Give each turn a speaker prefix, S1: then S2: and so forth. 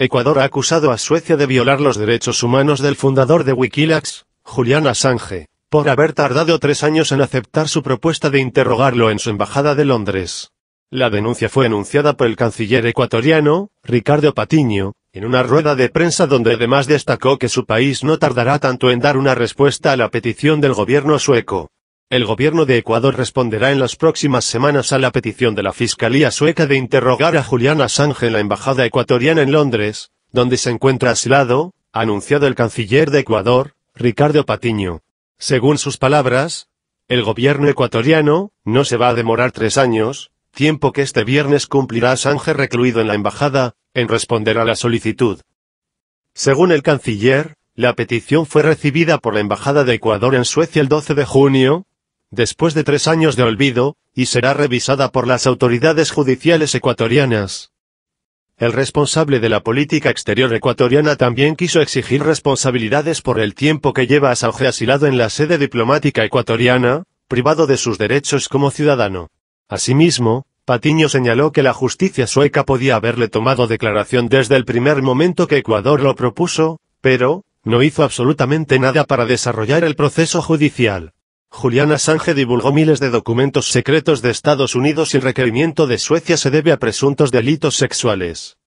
S1: Ecuador ha acusado a Suecia de violar los derechos humanos del fundador de Wikileaks, Julian Assange, por haber tardado tres años en aceptar su propuesta de interrogarlo en su embajada de Londres. La denuncia fue anunciada por el canciller ecuatoriano, Ricardo Patiño, en una rueda de prensa donde además destacó que su país no tardará tanto en dar una respuesta a la petición del gobierno sueco. El gobierno de Ecuador responderá en las próximas semanas a la petición de la Fiscalía sueca de interrogar a Julián Assange en la embajada ecuatoriana en Londres, donde se encuentra asilado, ha anunciado el canciller de Ecuador, Ricardo Patiño. Según sus palabras, el gobierno ecuatoriano no se va a demorar tres años, tiempo que este viernes cumplirá Assange recluido en la embajada, en responder a la solicitud. Según el canciller, la petición fue recibida por la Embajada de Ecuador en Suecia el 12 de junio, después de tres años de olvido, y será revisada por las autoridades judiciales ecuatorianas. El responsable de la política exterior ecuatoriana también quiso exigir responsabilidades por el tiempo que lleva a Sauje asilado en la sede diplomática ecuatoriana, privado de sus derechos como ciudadano. Asimismo, Patiño señaló que la justicia sueca podía haberle tomado declaración desde el primer momento que Ecuador lo propuso, pero, no hizo absolutamente nada para desarrollar el proceso judicial. Juliana Assange divulgó miles de documentos secretos de Estados Unidos y requerimiento de Suecia se debe a presuntos delitos sexuales.